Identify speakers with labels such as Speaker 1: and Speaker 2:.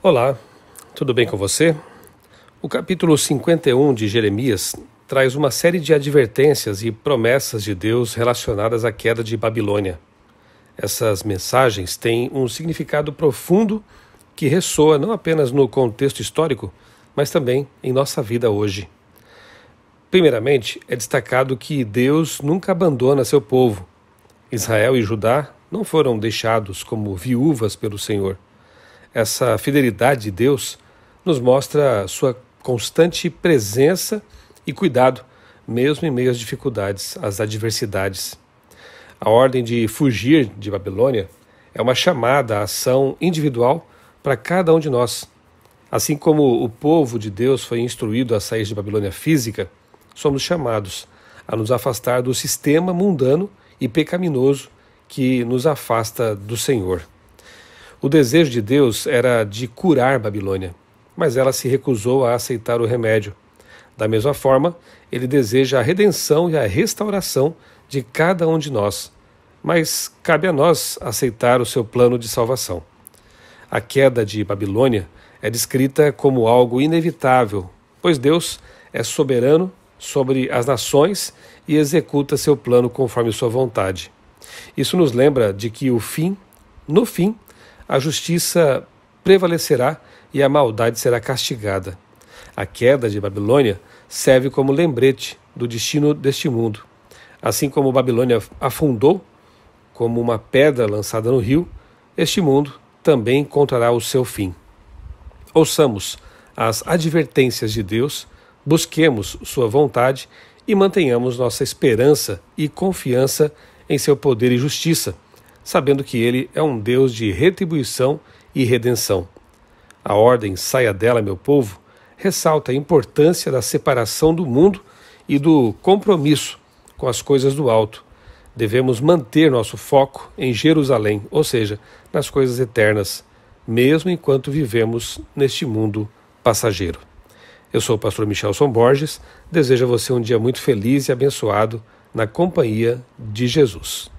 Speaker 1: Olá, tudo bem com você? O capítulo 51 de Jeremias traz uma série de advertências e promessas de Deus relacionadas à queda de Babilônia. Essas mensagens têm um significado profundo que ressoa não apenas no contexto histórico, mas também em nossa vida hoje. Primeiramente, é destacado que Deus nunca abandona seu povo. Israel e Judá não foram deixados como viúvas pelo Senhor. Essa fidelidade de Deus nos mostra sua constante presença e cuidado, mesmo em meio às dificuldades, às adversidades. A ordem de fugir de Babilônia é uma chamada à ação individual para cada um de nós. Assim como o povo de Deus foi instruído a sair de Babilônia física, somos chamados a nos afastar do sistema mundano e pecaminoso que nos afasta do Senhor. O desejo de Deus era de curar Babilônia, mas ela se recusou a aceitar o remédio. Da mesma forma, ele deseja a redenção e a restauração de cada um de nós, mas cabe a nós aceitar o seu plano de salvação. A queda de Babilônia é descrita como algo inevitável, pois Deus é soberano sobre as nações e executa seu plano conforme sua vontade. Isso nos lembra de que o fim, no fim, a justiça prevalecerá e a maldade será castigada. A queda de Babilônia serve como lembrete do destino deste mundo. Assim como Babilônia afundou como uma pedra lançada no rio, este mundo também encontrará o seu fim. Ouçamos as advertências de Deus, busquemos sua vontade e mantenhamos nossa esperança e confiança em seu poder e justiça sabendo que ele é um Deus de retribuição e redenção. A ordem Saia dela, meu povo, ressalta a importância da separação do mundo e do compromisso com as coisas do alto. Devemos manter nosso foco em Jerusalém, ou seja, nas coisas eternas, mesmo enquanto vivemos neste mundo passageiro. Eu sou o pastor Michelson Borges, desejo a você um dia muito feliz e abençoado na companhia de Jesus.